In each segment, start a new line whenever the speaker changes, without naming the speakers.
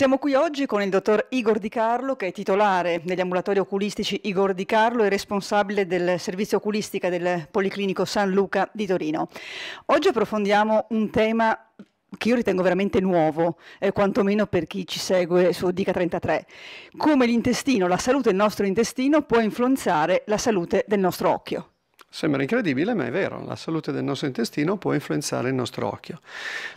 Siamo qui oggi con il dottor Igor Di Carlo, che è titolare degli ambulatori oculistici Igor Di Carlo e responsabile del servizio oculistica del Policlinico San Luca di Torino. Oggi approfondiamo un tema che io ritengo veramente nuovo, eh, quantomeno per chi ci segue su Dica 33, come l'intestino, la salute del nostro intestino può influenzare la salute del nostro occhio.
Sembra incredibile, ma è vero, la salute del nostro intestino può influenzare il nostro occhio.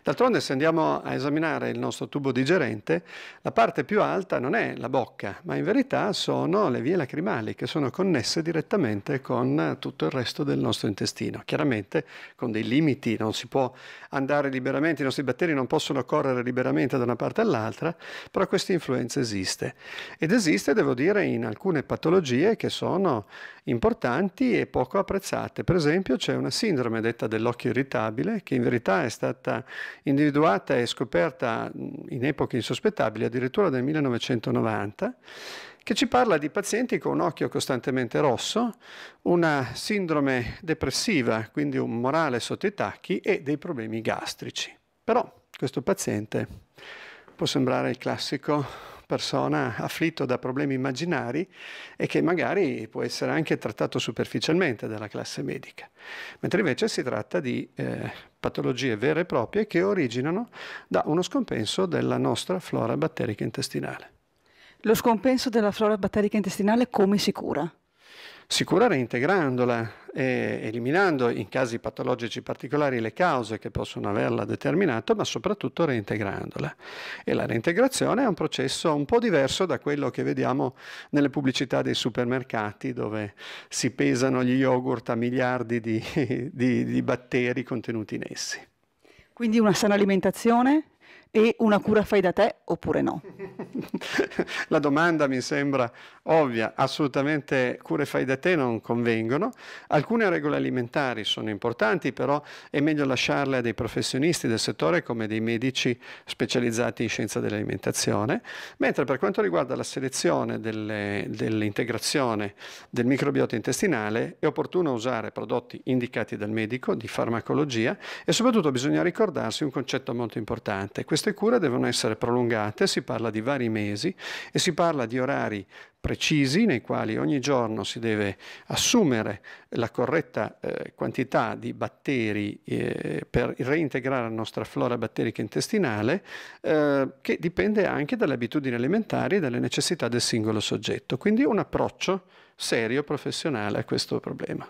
D'altronde, se andiamo a esaminare il nostro tubo digerente, la parte più alta non è la bocca, ma in verità sono le vie lacrimali che sono connesse direttamente con tutto il resto del nostro intestino. Chiaramente con dei limiti, non si può andare liberamente, i nostri batteri non possono correre liberamente da una parte all'altra, però questa influenza esiste. Ed esiste, devo dire, in alcune patologie che sono importanti e poco apprezzate apprezzate. Per esempio c'è una sindrome detta dell'occhio irritabile che in verità è stata individuata e scoperta in epoche insospettabili addirittura nel 1990 che ci parla di pazienti con un occhio costantemente rosso, una sindrome depressiva, quindi un morale sotto i tacchi e dei problemi gastrici. Però questo paziente può sembrare il classico persona afflitto da problemi immaginari e che magari può essere anche trattato superficialmente dalla classe medica, mentre invece si tratta di eh, patologie vere e proprie che originano da uno scompenso della nostra flora batterica intestinale.
Lo scompenso della flora batterica intestinale come si cura?
sicura reintegrandola e eliminando in casi patologici particolari le cause che possono averla determinato, ma soprattutto reintegrandola. E la reintegrazione è un processo un po' diverso da quello che vediamo nelle pubblicità dei supermercati dove si pesano gli yogurt a miliardi di, di, di batteri contenuti in essi.
Quindi una sana alimentazione? e una cura fai da te oppure no?
La domanda mi sembra ovvia, assolutamente cure fai da te non convengono. Alcune regole alimentari sono importanti, però è meglio lasciarle a dei professionisti del settore come dei medici specializzati in scienza dell'alimentazione, mentre per quanto riguarda la selezione delle, dell'integrazione del microbiota intestinale è opportuno usare prodotti indicati dal medico di farmacologia e soprattutto bisogna ricordarsi un concetto molto importante. Questo queste cure devono essere prolungate, si parla di vari mesi e si parla di orari precisi nei quali ogni giorno si deve assumere la corretta eh, quantità di batteri eh, per reintegrare la nostra flora batterica intestinale eh, che dipende anche dalle abitudini alimentari e dalle necessità del singolo soggetto. Quindi un approccio serio professionale a questo problema.